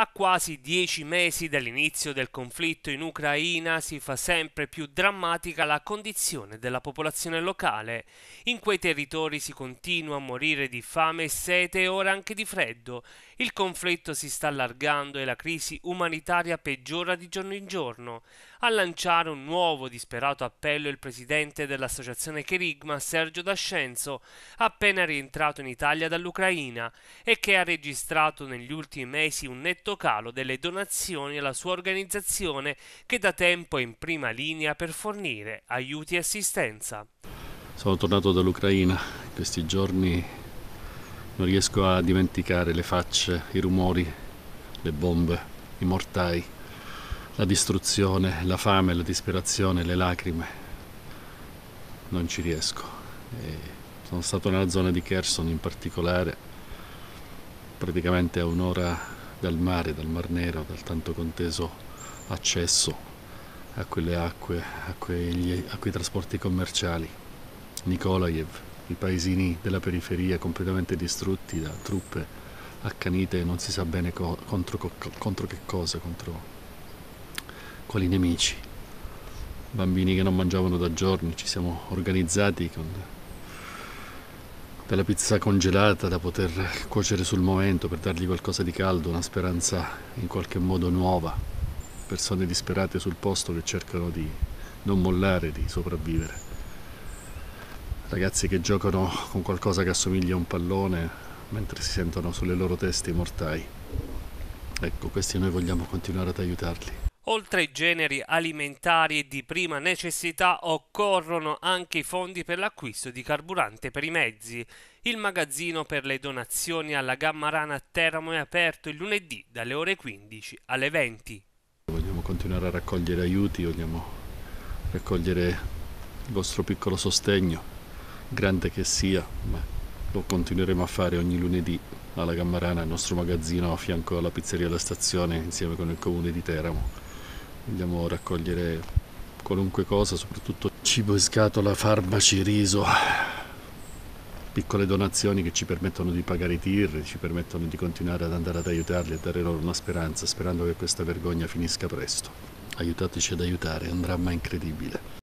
A quasi dieci mesi dall'inizio del conflitto in Ucraina si fa sempre più drammatica la condizione della popolazione locale. In quei territori si continua a morire di fame e sete e ora anche di freddo. Il conflitto si sta allargando e la crisi umanitaria peggiora di giorno in giorno a lanciare un nuovo disperato appello il presidente dell'associazione Kerigma, Sergio D'Ascenzo, appena rientrato in Italia dall'Ucraina e che ha registrato negli ultimi mesi un netto calo delle donazioni alla sua organizzazione che da tempo è in prima linea per fornire aiuti e assistenza. Sono tornato dall'Ucraina, in questi giorni non riesco a dimenticare le facce, i rumori, le bombe, i mortai la distruzione, la fame, la disperazione, le lacrime. Non ci riesco. E sono stato nella zona di Kherson in particolare, praticamente a un'ora dal mare, dal Mar Nero, dal tanto conteso accesso a quelle acque, a, quegli, a quei trasporti commerciali. Nikolaev, i paesini della periferia completamente distrutti da truppe accanite non si sa bene co contro, co contro che cosa, contro piccoli nemici, bambini che non mangiavano da giorni, ci siamo organizzati con della pizza congelata da poter cuocere sul momento per dargli qualcosa di caldo, una speranza in qualche modo nuova, persone disperate sul posto che cercano di non mollare, di sopravvivere. Ragazzi che giocano con qualcosa che assomiglia a un pallone mentre si sentono sulle loro teste i mortai. Ecco, questi noi vogliamo continuare ad aiutarli. Oltre ai generi alimentari e di prima necessità occorrono anche i fondi per l'acquisto di carburante per i mezzi. Il magazzino per le donazioni alla Gamma Rana a Teramo è aperto il lunedì dalle ore 15 alle 20. Vogliamo continuare a raccogliere aiuti, vogliamo raccogliere il vostro piccolo sostegno, grande che sia, ma lo continueremo a fare ogni lunedì alla Gammarana, il nostro magazzino a fianco alla pizzeria della stazione insieme con il comune di Teramo andiamo a raccogliere qualunque cosa soprattutto cibo in scatola farmaci riso piccole donazioni che ci permettono di pagare i tir ci permettono di continuare ad andare ad aiutarli e dare loro una speranza sperando che questa vergogna finisca presto aiutateci ad aiutare è un dramma incredibile